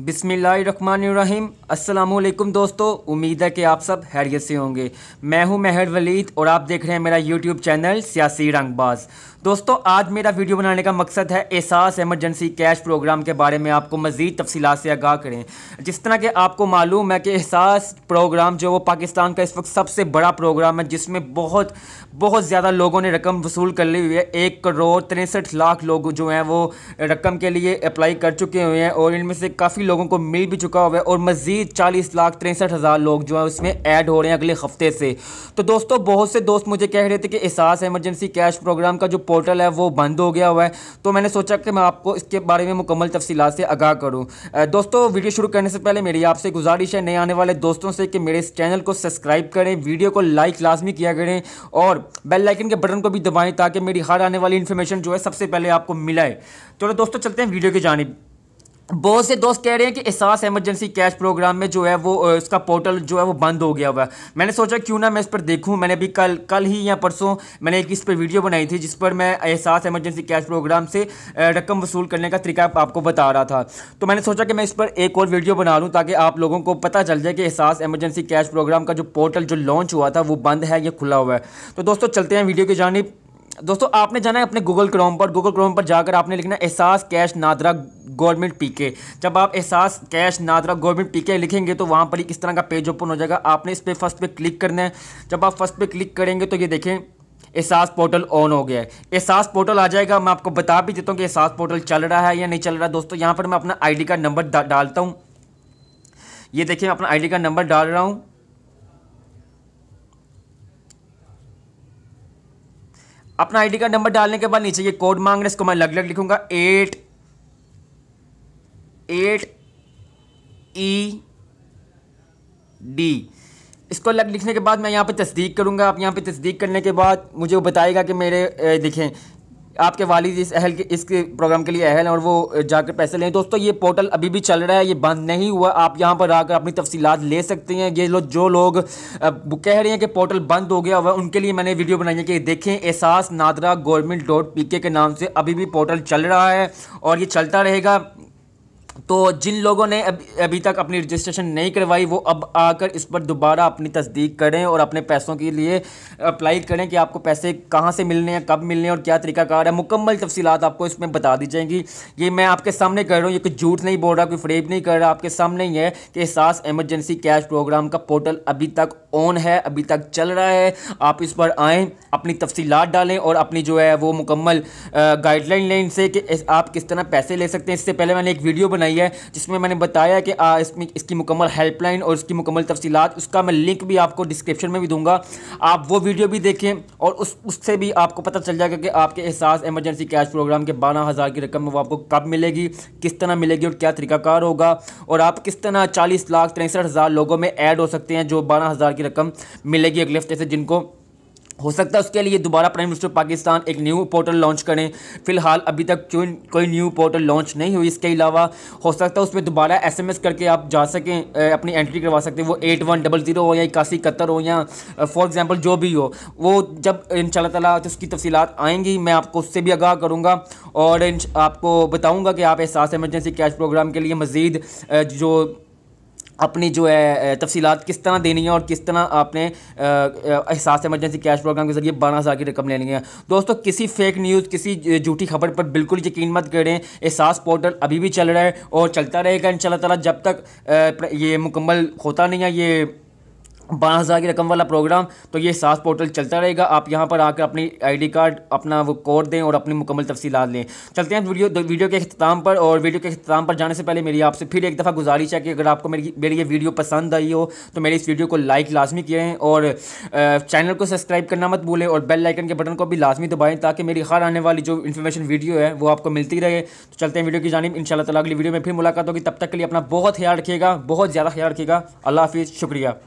बिसमीम अल्लाम दोस्तों उम्मीद है कि आप सब हैरियत से होंगे मैं हूं महर वलीद और आप देख रहे हैं मेरा यूट्यूब चैनल सियासी रंगबाज दोस्तों आज मेरा वीडियो बनाने का मकसद है एहसास एमरजेंसी कैश प्रोग्राम के बारे में आपको मज़ीद तफसीत से आगाह करें जिस तरह के आपको मालूम है कि एहसास प्रोग्राम जो वो पाकिस्तान का इस वक्त सबसे बड़ा प्रोग्राम है जिसमें बहुत बहुत ज़्यादा लोगों ने रकम वसूल कर ली हुई है एक करोड़ तिरसठ लाख लोग जो हैं वो रकम के लिए अप्लाई कर चुके हुए हैं और इनमें से काफ़ी काफ़ी लोगों को मिल भी चुका हुआ है और मज़ीद चालीस लाख तिरसठ हज़ार लोग जो है उसमें ऐड हो रहे हैं अगले हफ्ते से तो दोस्तों बहुत से दोस्त मुझे कह रहे थे कि एहसास एमरजेंसी कैश प्रोग्राम का जो पोर्टल है वो बंद हो गया हुआ है तो मैंने सोचा कि मैं आपको इसके बारे में मुकम्मल तफसी से आगाह करूँ दोस्तों वीडियो शुरू करने से पहले मेरी आपसे गुजारिश है नए आने वाले दोस्तों से कि मेरे इस चैनल को सब्सक्राइब करें वीडियो को लाइक लाजमी किया करें और बेल लाइकन के बटन को भी दबाएं ताकि मेरी हर आने वाली इन्फॉर्मेशन जो है सबसे पहले आपको मिलाए चलो दोस्तों चलते हैं वीडियो की जानब बहुत से दोस्त कह रहे हैं कि एहसास एमरजेंसी कैश प्रोग्राम में जो है वो इसका पोर्टल जो है वो बंद हो गया हुआ है मैंने सोचा क्यों ना मैं इस पर देखूं मैंने अभी कल कल ही या परसों मैंने एक इस पर वीडियो बनाई थी जिस पर मैं एहसास एमरजेंसी कैश प्रोग्राम से रकम वसूल करने का तरीका आपको बता रहा था तो मैंने सोचा कि मैं इस पर एक और वीडियो बना लूँ ताकि आप लोगों को पता चल जाए कि एहसास एमरजेंसी कैश प्रोग्राम का जो पोर्टल जो लॉन्च हुआ था वो बंद है या खुला हुआ है तो दोस्तों चलते हैं वीडियो की जानब दोस्तों आपने जाना है अपने गूगल क्रोम पर गूगल क्रोम पर जाकर आपने लिखना एहसास कैश नादरा गवर्नमेंट पीके जब आप एहसास कैश नादरा गवर्नमेंट पीके लिखेंगे तो वहाँ पर ही इस तरह का पेज ओपन हो जाएगा आपने इस पर फर्स्ट पे क्लिक करना है जब आप फर्स्ट पे क्लिक करेंगे तो ये देखें एहसास पोर्टल ऑन हो गया है एहसास पोर्टल आ जाएगा मैं आपको बता भी देता हूँ कि एहसास पोर्टल चल रहा है या नहीं चल रहा दोस्तों यहाँ पर मैं अपना आईडी का नंबर डालता हूँ ये देखिए मैं अपना आईडी का नंबर डाल रहा हूँ अपना आईडी का नंबर डालने के बाद नीचे ये कोड मांग रहे हैं इसको मैं अलग अलग लिखूंगा एट एट ई डी इसको अलग लिखने के बाद मैं यहाँ पे तस्दीक करूँगा आप यहाँ पे तस्दीक करने के बाद मुझे वो बताएगा कि मेरे दिखें आपके वालिद इस अहल के इस प्रोग्राम के लिए अहल हैं और वो जाकर पैसे लें दोस्तों ये पोर्टल अभी भी चल रहा है ये बंद नहीं हुआ आप यहाँ पर आकर अपनी तफसीलात ले सकते हैं ये लोग जो लोग कह रहे हैं कि पोर्टल बंद हो गया हुआ उनके लिए मैंने वीडियो बनाई है कि देखें एहसास नादरा गवर्नमेंट डॉट पी के नाम से अभी भी पोर्टल चल रहा है और ये चलता रहेगा तो जिन लोगों ने अभी तक अपनी रजिस्ट्रेशन नहीं करवाई वो अब आकर इस पर दोबारा अपनी तस्दीक करें और अपने पैसों के लिए अप्लाई करें कि आपको पैसे कहाँ से मिलने हैं कब मिलने हैं और क्या तरीकाकार है मुकम्मल तफसीत आपको इसमें बता दी जाएंगी ये मैं आपके सामने कर रहा हूँ ये कोई झूठ नहीं बोल रहा कोई फ्रेब नहीं कर रहा आपके सामने ही है कि एहसास एमरजेंसी कैश प्रोग्राम का पोर्टल अभी तक ऑन है अभी तक चल रहा है आप इस पर आएँ अपनी तफसीत डालें और अपनी जो है वो मुकम्मल गाइडलाइन लें इनसे कि आप किस तरह पैसे ले सकते हैं इससे पहले मैंने एक वीडियो बनाई है है जिसमें मैंने बताया कि इसमें इसकी मुकम्मल हेल्पलाइन और इसकी मुकम्मल तफसीत उसका मैं लिंक भी आपको डिस्क्रिप्शन में भी दूंगा आप वो वीडियो भी देखें और उस उससे भी आपको पता चल जाएगा कि आपके एहसास एमरजेंसी कैश प्रोग्राम के बारह हज़ार की रकम वो आपको कब मिलेगी किस तरह मिलेगी और क्या तरीकाकार होगा और आप किस तरह चालीस लाख तिरसठ हज़ार लोगों में ऐड हो सकते हैं जो बारह हज़ार की रकम मिलेगी अगले हफ्ते से जिनको हो सकता है उसके लिए दोबारा प्राइम मिनिस्टर पाकिस्तान एक न्यू पोर्टल लॉन्च करें फिलहाल अभी तक कोई न्यू पोर्टल लॉन्च नहीं हुई इसके अलावा हो सकता है उसमें दोबारा एसएमएस करके आप जा सकें अपनी एंट्री करवा सकते हैं वो एट वन डबल ज़ीरो हो या इक्यासी इकहत्तर हो या फॉर एग्जांपल जो भी हो वो जब इन तला तो उसकी तफसीत आएँगी मैं आपको उससे भी आगाह करूँगा और आपको बताऊँगा कि आप एहसास एमरजेंसी कैश प्रोग्राम के लिए मज़ीद जो अपनी जो है तफसीत किस तरह देनी है और किस तरह आपने एहसास एमरजेंसी कैश प्रोग्राम के जरिए बारह हज़ार की रकम लेनी है दोस्तों किसी फेक न्यूज़ किसी झूठी खबर पर बिल्कुल यकीन मत करें एहसास पोर्टल अभी भी चल रहा है और चलता रहेगा इन ताला जब तक ये मुकम्मल होता नहीं है ये बारह हज़ार की रकम वाला प्रोग्राम तो ये सास पोर्टल चलता रहेगा आप यहाँ पर आकर अपनी आईडी कार्ड अपना वो कोड दें और अपनी मुकम्मल तफसीत लें चलते हैं वीडियो वीडियो के अख्ताम पर और वीडियो के अख्ताम पर जाने से पहले मेरी आपसे फिर एक दफ़ा गुजारिश है कि अगर आपको मेरी मेरी ये वीडियो पसंद आई हो तो मेरी इस वीडियो को लाइक लाजमी करें और चैनल को सब्सक्राइब करना मत भूलें और बेल लाइकन के बटन को भी लाजमी दबाएँ ताकि मेरी हर आने वाली जो इन्फॉर्मेशन वीडियो है वो आपको मिलती रहे तो चलते हैं वीडियो की जानी इन शाला अगली वीडियो में फिर मुलाकात होगी तब तक के लिए अपना बहुत ख्याल रखिएगा बहुत ज़्यादा ख्याल रखिएगा अल्लाह हाफिज़ शुक्रिया